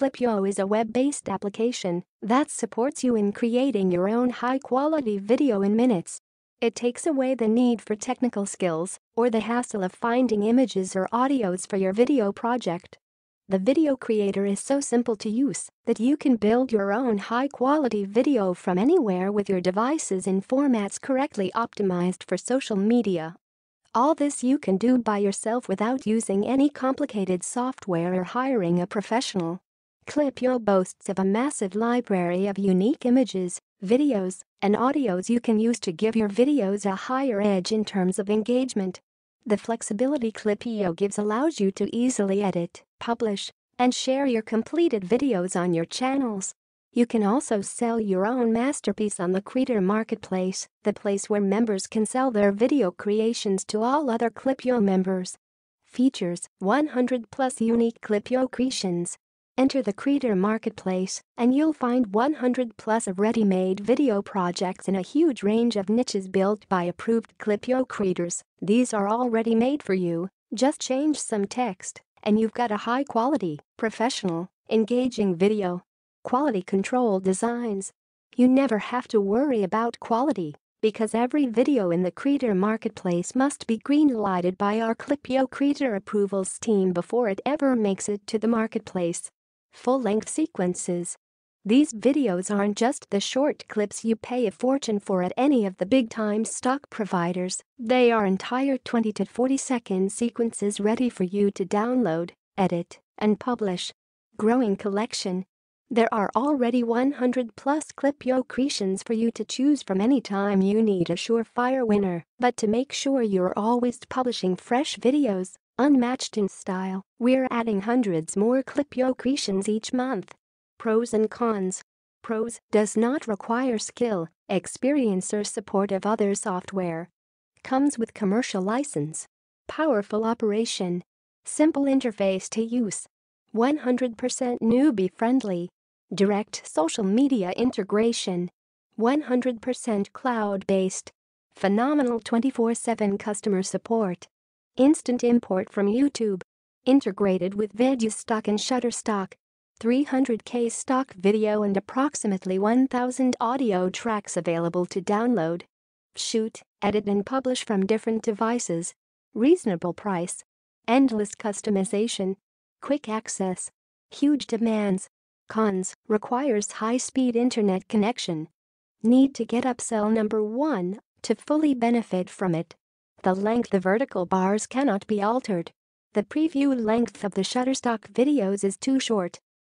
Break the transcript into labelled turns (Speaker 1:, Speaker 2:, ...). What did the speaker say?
Speaker 1: Clipio is a web-based application that supports you in creating your own high-quality video in minutes. It takes away the need for technical skills or the hassle of finding images or audios for your video project. The video creator is so simple to use that you can build your own high-quality video from anywhere with your devices in formats correctly optimized for social media. All this you can do by yourself without using any complicated software or hiring a professional. Clipio boasts of a massive library of unique images, videos, and audios you can use to give your videos a higher edge in terms of engagement. The flexibility Clipio gives allows you to easily edit, publish, and share your completed videos on your channels. You can also sell your own masterpiece on the Creator Marketplace, the place where members can sell their video creations to all other Clipio members. Features 100 plus unique Clipio creations, Enter the Creator Marketplace, and you'll find 100 plus of ready-made video projects in a huge range of niches built by approved Clipio creators. These are already made for you, just change some text, and you've got a high-quality, professional, engaging video. Quality Control Designs You never have to worry about quality because every video in the Creator Marketplace must be lighted by our Clipio Creator Approvals team before it ever makes it to the marketplace full-length sequences. These videos aren't just the short clips you pay a fortune for at any of the big-time stock providers, they are entire 20 to 40-second sequences ready for you to download, edit, and publish. Growing collection. There are already 100-plus Clipio creations for you to choose from anytime you need a surefire winner, but to make sure you're always publishing fresh videos, Unmatched in style, we're adding hundreds more Clipio creations each month. Pros and cons. Pros does not require skill, experience or support of other software. Comes with commercial license. Powerful operation. Simple interface to use. 100% newbie friendly. Direct social media integration. 100% cloud-based. Phenomenal 24-7 customer support. Instant import from YouTube. Integrated with VideoStock and Shutterstock. 300k stock video and approximately 1,000 audio tracks available to download. Shoot, edit and publish from different devices. Reasonable price. Endless customization. Quick access. Huge demands. Cons, requires high-speed internet connection. Need to get upsell number 1 to fully benefit from it. The length of vertical bars cannot be altered. The preview length of the Shutterstock videos is too short